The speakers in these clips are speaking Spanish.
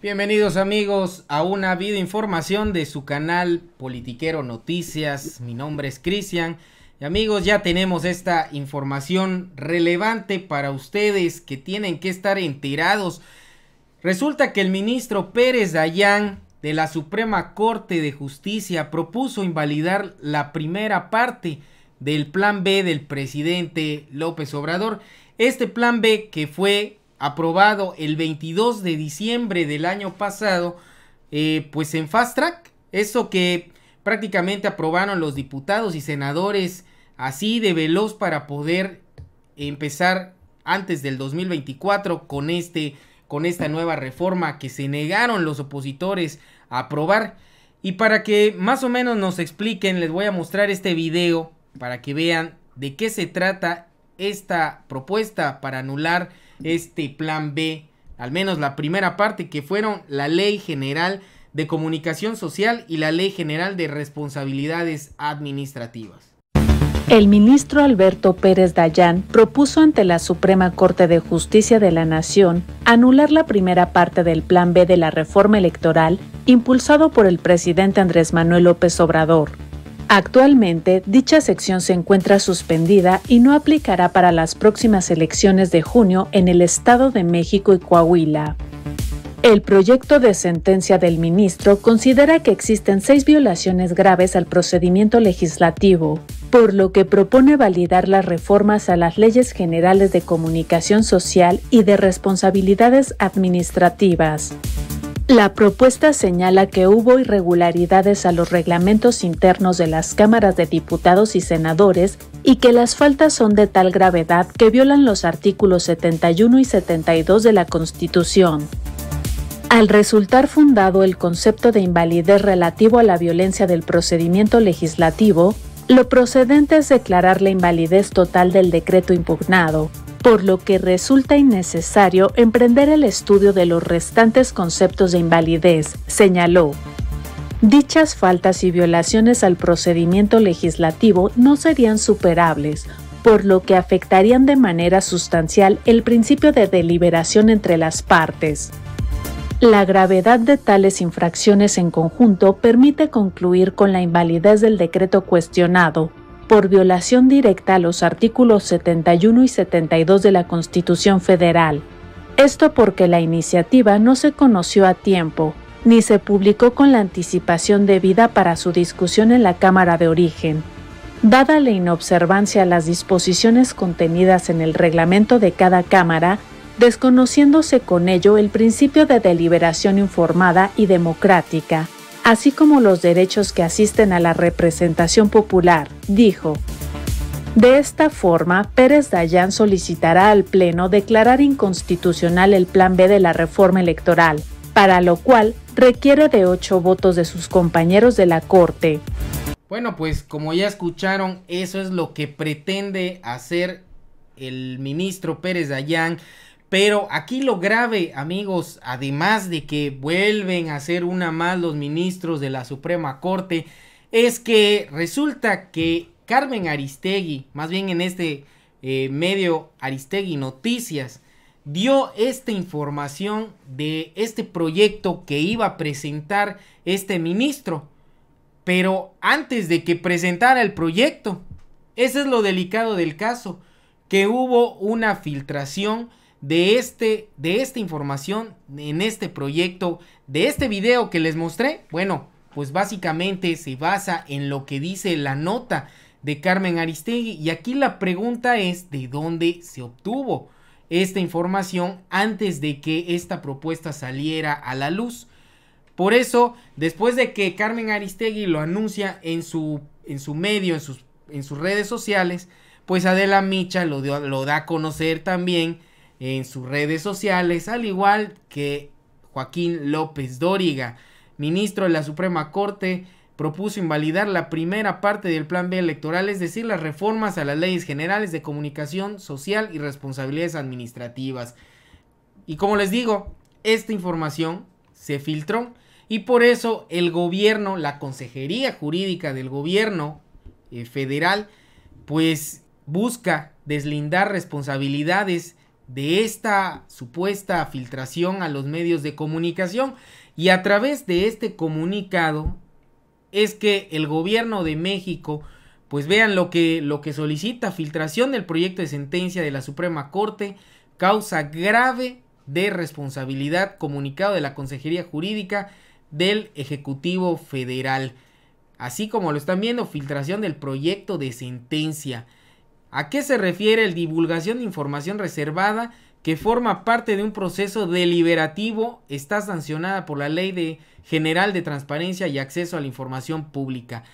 Bienvenidos amigos a una vida información de su canal Politiquero Noticias. Mi nombre es Cristian y amigos ya tenemos esta información relevante para ustedes que tienen que estar enterados. Resulta que el ministro Pérez Dayán de la Suprema Corte de Justicia propuso invalidar la primera parte del plan B del presidente López Obrador. Este plan B que fue aprobado el 22 de diciembre del año pasado, eh, pues en fast track, eso que prácticamente aprobaron los diputados y senadores así de veloz para poder empezar antes del 2024 con este con esta nueva reforma que se negaron los opositores a aprobar y para que más o menos nos expliquen les voy a mostrar este video para que vean de qué se trata esta propuesta para anular este plan B, al menos la primera parte, que fueron la Ley General de Comunicación Social y la Ley General de Responsabilidades Administrativas. El ministro Alberto Pérez Dayán propuso ante la Suprema Corte de Justicia de la Nación anular la primera parte del Plan B de la reforma electoral impulsado por el presidente Andrés Manuel López Obrador, Actualmente, dicha sección se encuentra suspendida y no aplicará para las próximas elecciones de junio en el Estado de México y Coahuila. El proyecto de sentencia del ministro considera que existen seis violaciones graves al procedimiento legislativo, por lo que propone validar las reformas a las leyes generales de comunicación social y de responsabilidades administrativas. La propuesta señala que hubo irregularidades a los reglamentos internos de las cámaras de diputados y senadores y que las faltas son de tal gravedad que violan los artículos 71 y 72 de la Constitución. Al resultar fundado el concepto de invalidez relativo a la violencia del procedimiento legislativo, lo procedente es declarar la invalidez total del decreto impugnado, por lo que resulta innecesario emprender el estudio de los restantes conceptos de invalidez, señaló. Dichas faltas y violaciones al procedimiento legislativo no serían superables, por lo que afectarían de manera sustancial el principio de deliberación entre las partes. La gravedad de tales infracciones en conjunto permite concluir con la invalidez del decreto cuestionado, por violación directa a los artículos 71 y 72 de la Constitución Federal. Esto porque la iniciativa no se conoció a tiempo, ni se publicó con la anticipación debida para su discusión en la Cámara de Origen. Dada la inobservancia a las disposiciones contenidas en el reglamento de cada Cámara, desconociéndose con ello el principio de deliberación informada y democrática, así como los derechos que asisten a la representación popular, dijo. De esta forma, Pérez Dayán solicitará al Pleno declarar inconstitucional el Plan B de la reforma electoral, para lo cual requiere de ocho votos de sus compañeros de la Corte. Bueno, pues como ya escucharon, eso es lo que pretende hacer el ministro Pérez Dayán pero aquí lo grave, amigos, además de que vuelven a ser una más los ministros de la Suprema Corte, es que resulta que Carmen Aristegui, más bien en este eh, medio Aristegui Noticias, dio esta información de este proyecto que iba a presentar este ministro. Pero antes de que presentara el proyecto, ese es lo delicado del caso, que hubo una filtración de, este, de esta información, en este proyecto, de este video que les mostré? Bueno, pues básicamente se basa en lo que dice la nota de Carmen Aristegui y aquí la pregunta es de dónde se obtuvo esta información antes de que esta propuesta saliera a la luz. Por eso, después de que Carmen Aristegui lo anuncia en su, en su medio, en sus, en sus redes sociales, pues Adela Micha lo, lo da a conocer también en sus redes sociales, al igual que Joaquín López Dóriga, ministro de la Suprema Corte, propuso invalidar la primera parte del Plan B electoral, es decir, las reformas a las leyes generales de comunicación social y responsabilidades administrativas. Y como les digo, esta información se filtró y por eso el gobierno, la consejería jurídica del gobierno eh, federal, pues busca deslindar responsabilidades de esta supuesta filtración a los medios de comunicación y a través de este comunicado es que el gobierno de México pues vean lo que lo que solicita filtración del proyecto de sentencia de la Suprema Corte causa grave de responsabilidad comunicado de la Consejería Jurídica del Ejecutivo Federal así como lo están viendo filtración del proyecto de sentencia ¿A qué se refiere el divulgación de información reservada que forma parte de un proceso deliberativo? Está sancionada por la Ley General de Transparencia y Acceso a la Información Pública.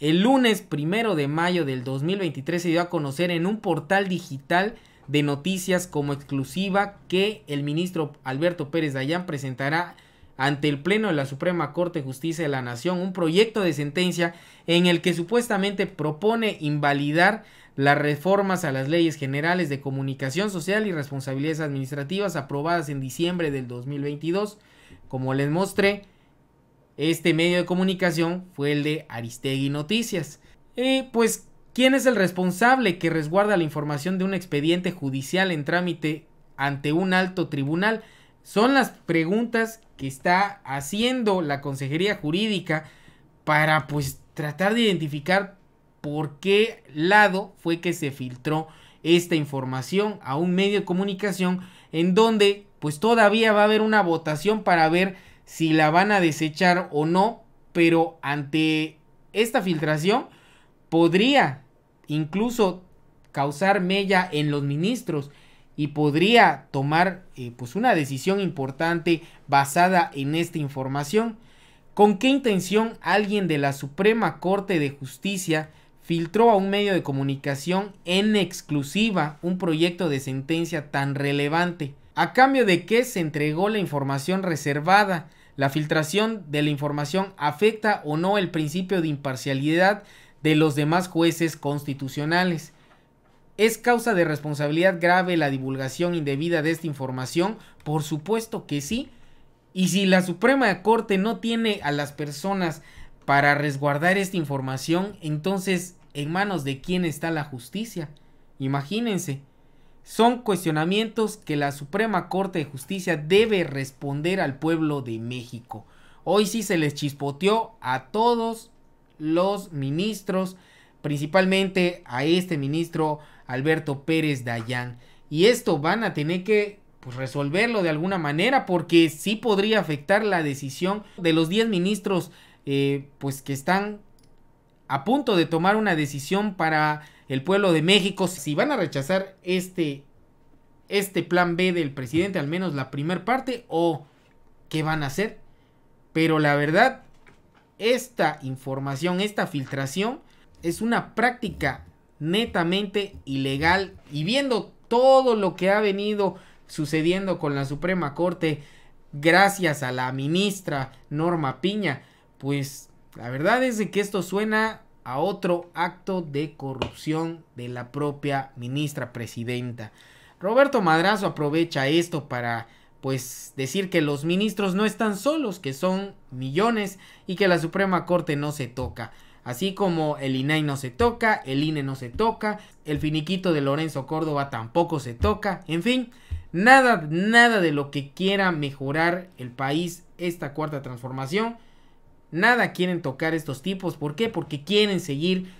El lunes primero de mayo del 2023 se dio a conocer en un portal digital de noticias como exclusiva que el ministro Alberto Pérez Dayán presentará ante el Pleno de la Suprema Corte de Justicia de la Nación un proyecto de sentencia en el que supuestamente propone invalidar las reformas a las leyes generales de comunicación social y responsabilidades administrativas aprobadas en diciembre del 2022. Como les mostré, este medio de comunicación fue el de Aristegui Noticias. pues, ¿quién es el responsable que resguarda la información de un expediente judicial en trámite ante un alto tribunal? Son las preguntas que está haciendo la Consejería Jurídica para pues tratar de identificar por qué lado fue que se filtró esta información a un medio de comunicación en donde pues todavía va a haber una votación para ver si la van a desechar o no, pero ante esta filtración podría incluso causar mella en los ministros y podría tomar eh, pues una decisión importante basada en esta información. ¿Con qué intención alguien de la Suprema Corte de Justicia filtró a un medio de comunicación en exclusiva un proyecto de sentencia tan relevante? ¿A cambio de qué se entregó la información reservada? ¿La filtración de la información afecta o no el principio de imparcialidad de los demás jueces constitucionales? ¿Es causa de responsabilidad grave la divulgación indebida de esta información? Por supuesto que sí. Y si la Suprema Corte no tiene a las personas para resguardar esta información, entonces, ¿en manos de quién está la justicia? Imagínense. Son cuestionamientos que la Suprema Corte de Justicia debe responder al pueblo de México. Hoy sí se les chispoteó a todos los ministros, principalmente a este ministro Alberto Pérez Dayán. Y esto van a tener que pues, resolverlo de alguna manera porque sí podría afectar la decisión de los 10 ministros eh, pues que están a punto de tomar una decisión para el pueblo de México. Si van a rechazar este, este plan B del presidente, al menos la primer parte, o qué van a hacer. Pero la verdad, esta información, esta filtración, es una práctica netamente ilegal y viendo todo lo que ha venido sucediendo con la Suprema Corte gracias a la ministra Norma Piña, pues la verdad es de que esto suena a otro acto de corrupción de la propia ministra presidenta. Roberto Madrazo aprovecha esto para pues decir que los ministros no están solos, que son millones y que la Suprema Corte no se toca. Así como el INAI no se toca, el INE no se toca, el finiquito de Lorenzo Córdoba tampoco se toca. En fin, nada, nada de lo que quiera mejorar el país esta cuarta transformación. Nada quieren tocar estos tipos. ¿Por qué? Porque quieren seguir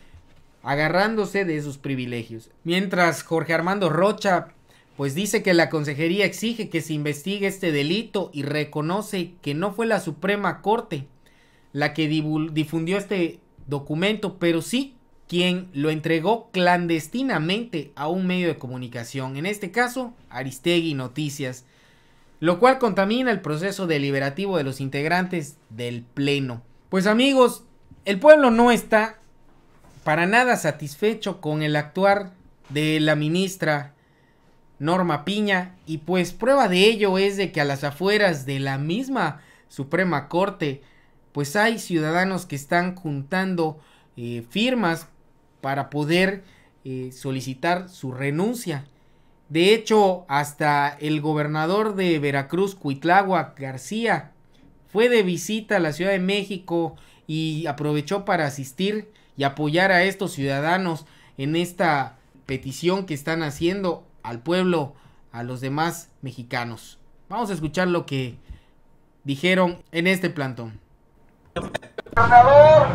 agarrándose de esos privilegios. Mientras Jorge Armando Rocha pues dice que la consejería exige que se investigue este delito y reconoce que no fue la Suprema Corte la que difundió este documento, pero sí quien lo entregó clandestinamente a un medio de comunicación, en este caso Aristegui Noticias, lo cual contamina el proceso deliberativo de los integrantes del Pleno. Pues amigos, el pueblo no está para nada satisfecho con el actuar de la ministra Norma Piña y pues prueba de ello es de que a las afueras de la misma Suprema Corte pues hay ciudadanos que están juntando eh, firmas para poder eh, solicitar su renuncia. De hecho, hasta el gobernador de Veracruz, Cuitlagua García, fue de visita a la Ciudad de México y aprovechó para asistir y apoyar a estos ciudadanos en esta petición que están haciendo al pueblo, a los demás mexicanos. Vamos a escuchar lo que dijeron en este plantón. Gobernador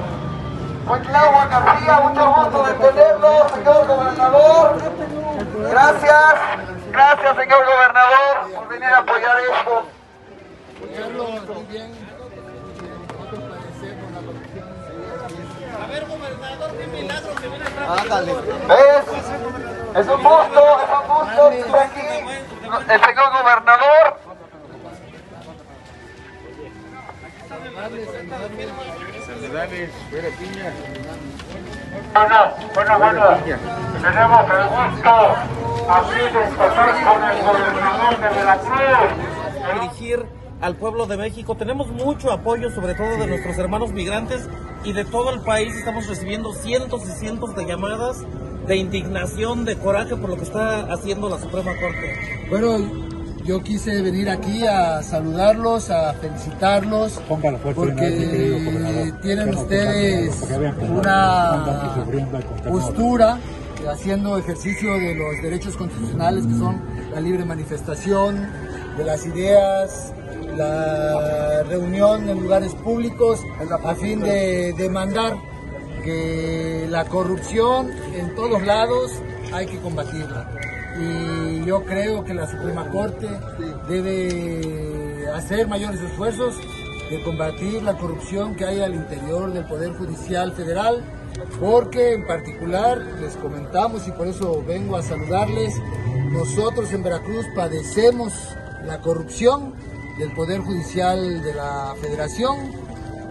Cuitlahua García, mucho gusto de tenerlo, señor gobernador. Gracias, gracias señor gobernador por venir a apoyar esto. A ver, gobernador, qué milagro que viene a ¿Ves? Es un gusto, es un gusto estar aquí. El señor gobernador Tenemos el gusto de el de Dirigir al pueblo de México. Tenemos mucho apoyo, sobre todo de nuestros hermanos migrantes y de todo el país. Estamos recibiendo cientos y cientos de llamadas de indignación, de coraje por lo que está haciendo la Suprema Corte. Bueno, yo quise venir aquí a saludarlos, a felicitarlos, pues, porque tienen ustedes una postura haciendo ejercicio de los derechos constitucionales que son la libre manifestación, de las ideas, la reunión en lugares públicos, a fin de demandar que la corrupción en todos lados hay que combatirla y yo creo que la Suprema Corte debe hacer mayores esfuerzos de combatir la corrupción que hay al interior del Poder Judicial Federal, porque en particular les comentamos y por eso vengo a saludarles, nosotros en Veracruz padecemos la corrupción del Poder Judicial de la Federación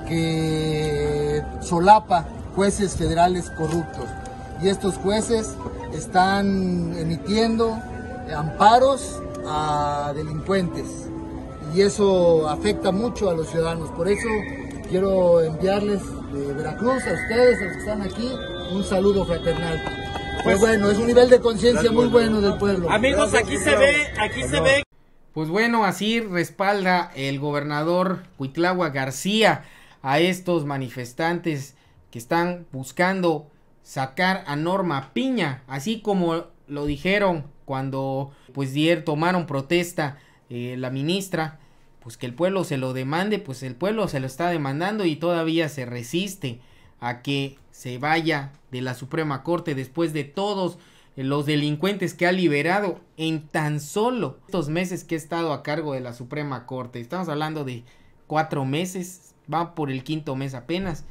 que solapa jueces federales corruptos. Y estos jueces están emitiendo amparos a delincuentes y eso afecta mucho a los ciudadanos. Por eso quiero enviarles de Veracruz a ustedes, a los que están aquí, un saludo fraternal. Pues, bueno, es un nivel de conciencia muy bueno del pueblo. Amigos, aquí se ve, aquí se ve. Pues bueno, así respalda el gobernador Cuitlagua García a estos manifestantes que están buscando sacar a Norma Piña, así como lo dijeron cuando pues tomaron protesta eh, la ministra, pues que el pueblo se lo demande, pues el pueblo se lo está demandando y todavía se resiste a que se vaya de la Suprema Corte después de todos los delincuentes que ha liberado en tan solo estos meses que ha estado a cargo de la Suprema Corte. Estamos hablando de cuatro meses, va por el quinto mes apenas,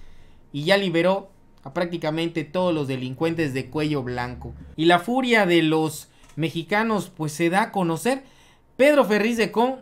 y ya liberó a prácticamente todos los delincuentes de cuello blanco. Y la furia de los mexicanos pues se da a conocer. Pedro Ferriz de Con,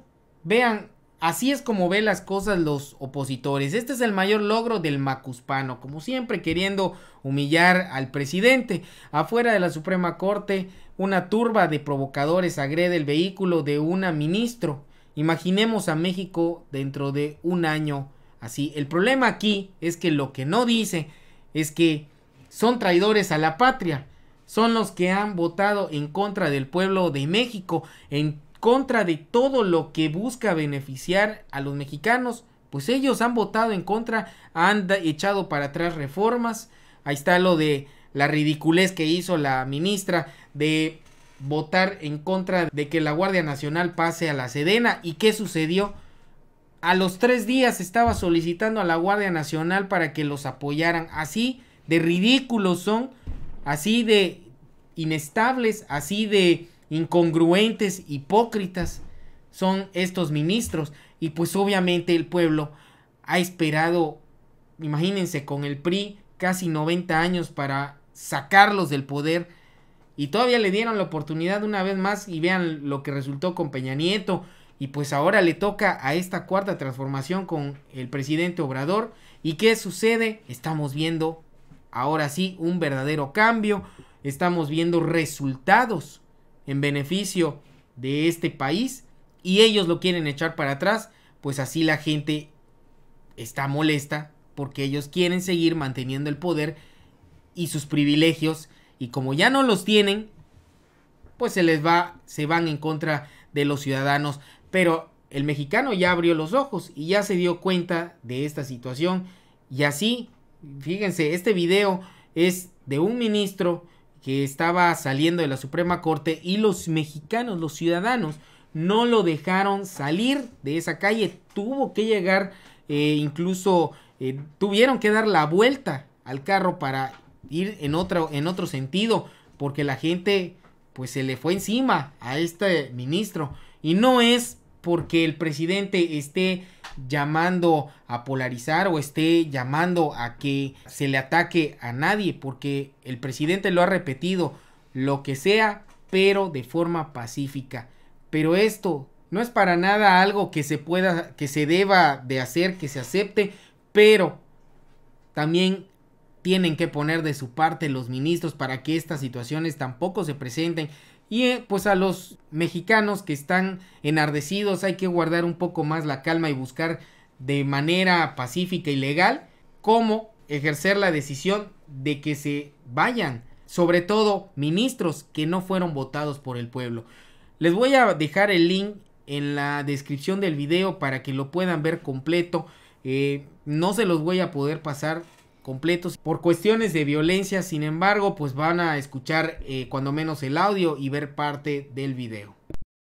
vean, así es como ve las cosas los opositores. Este es el mayor logro del macuspano, como siempre queriendo humillar al presidente. Afuera de la Suprema Corte, una turba de provocadores agrede el vehículo de una ministro. Imaginemos a México dentro de un año así. El problema aquí es que lo que no dice es que son traidores a la patria. Son los que han votado en contra del pueblo de México, en contra de todo lo que busca beneficiar a los mexicanos. Pues ellos han votado en contra, han echado para atrás reformas. Ahí está lo de la ridiculez que hizo la ministra de votar en contra de que la Guardia Nacional pase a la Sedena. ¿Y qué sucedió? A los tres días estaba solicitando a la Guardia Nacional para que los apoyaran. Así de ridículos son, así de inestables, así de incongruentes, hipócritas son estos ministros. Y pues obviamente el pueblo ha esperado, imagínense, con el PRI casi 90 años para sacarlos del poder. Y todavía le dieron la oportunidad una vez más y vean lo que resultó con Peña Nieto. Y pues ahora le toca a esta cuarta transformación con el presidente Obrador. ¿Y qué sucede? Estamos viendo ahora sí un verdadero cambio. Estamos viendo resultados en beneficio de este país y ellos lo quieren echar para atrás, pues así la gente está molesta porque ellos quieren seguir manteniendo el poder y sus privilegios y como ya no los tienen, pues se les va se van en contra de los ciudadanos. Pero el mexicano ya abrió los ojos y ya se dio cuenta de esta situación. Y así, fíjense, este video es de un ministro que estaba saliendo de la Suprema Corte y los mexicanos, los ciudadanos, no lo dejaron salir de esa calle. Tuvo que llegar, eh, incluso eh, tuvieron que dar la vuelta al carro para ir en otro, en otro sentido, porque la gente pues se le fue encima a este ministro. Y no es porque el presidente esté llamando a polarizar o esté llamando a que se le ataque a nadie, porque el presidente lo ha repetido, lo que sea, pero de forma pacífica. Pero esto no es para nada algo que se pueda, que se deba de hacer, que se acepte, pero también tienen que poner de su parte los ministros para que estas situaciones tampoco se presenten y eh, pues a los mexicanos que están enardecidos hay que guardar un poco más la calma y buscar de manera pacífica y legal cómo ejercer la decisión de que se vayan, sobre todo ministros que no fueron votados por el pueblo. Les voy a dejar el link en la descripción del video para que lo puedan ver completo. Eh, no se los voy a poder pasar completos. Por cuestiones de violencia, sin embargo, pues van a escuchar eh, cuando menos el audio y ver parte del video.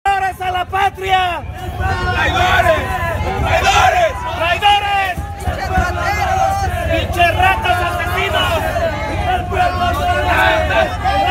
¡Traidores a la patria! ¡Traidores! ¡Traidores! ¡Traidores! ¡Pinche ratas asesinos! ¡El pueblo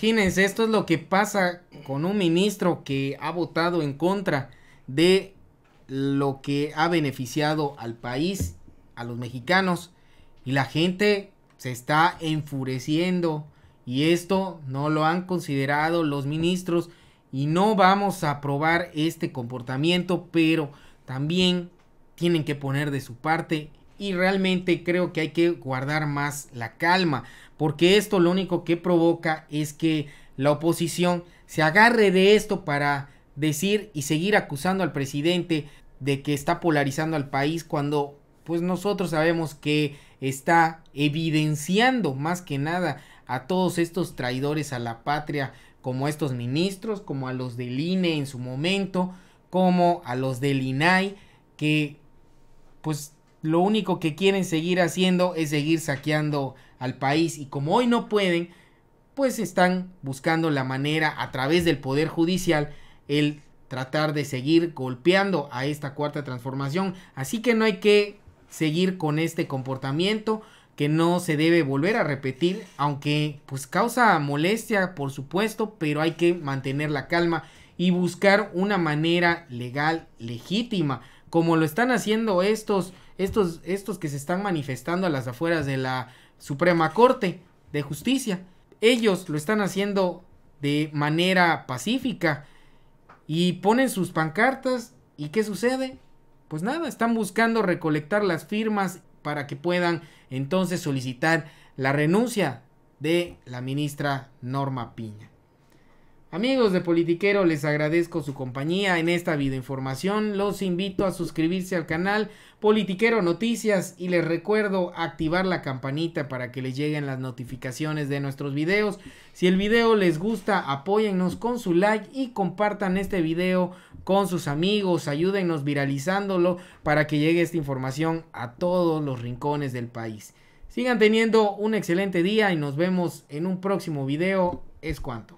Imagínense, esto es lo que pasa con un ministro que ha votado en contra de lo que ha beneficiado al país, a los mexicanos, y la gente se está enfureciendo y esto no lo han considerado los ministros y no vamos a aprobar este comportamiento, pero también tienen que poner de su parte y realmente creo que hay que guardar más la calma, porque esto lo único que provoca es que la oposición se agarre de esto para decir y seguir acusando al presidente de que está polarizando al país cuando pues nosotros sabemos que está evidenciando más que nada a todos estos traidores a la patria como a estos ministros, como a los del INE en su momento, como a los del INAI que pues lo único que quieren seguir haciendo es seguir saqueando al país y como hoy no pueden, pues están buscando la manera a través del Poder Judicial el tratar de seguir golpeando a esta cuarta transformación. Así que no hay que seguir con este comportamiento que no se debe volver a repetir, aunque pues causa molestia, por supuesto, pero hay que mantener la calma y buscar una manera legal, legítima, como lo están haciendo estos estos, estos que se están manifestando a las afueras de la Suprema Corte de Justicia. Ellos lo están haciendo de manera pacífica y ponen sus pancartas y ¿qué sucede? Pues nada, están buscando recolectar las firmas para que puedan entonces solicitar la renuncia de la ministra Norma Piña. Amigos de Politiquero, les agradezco su compañía en esta videoinformación. Los invito a suscribirse al canal Politiquero Noticias y les recuerdo activar la campanita para que les lleguen las notificaciones de nuestros videos. Si el video les gusta, apóyennos con su like y compartan este video con sus amigos. Ayúdennos viralizándolo para que llegue esta información a todos los rincones del país. Sigan teniendo un excelente día y nos vemos en un próximo video. Es cuanto.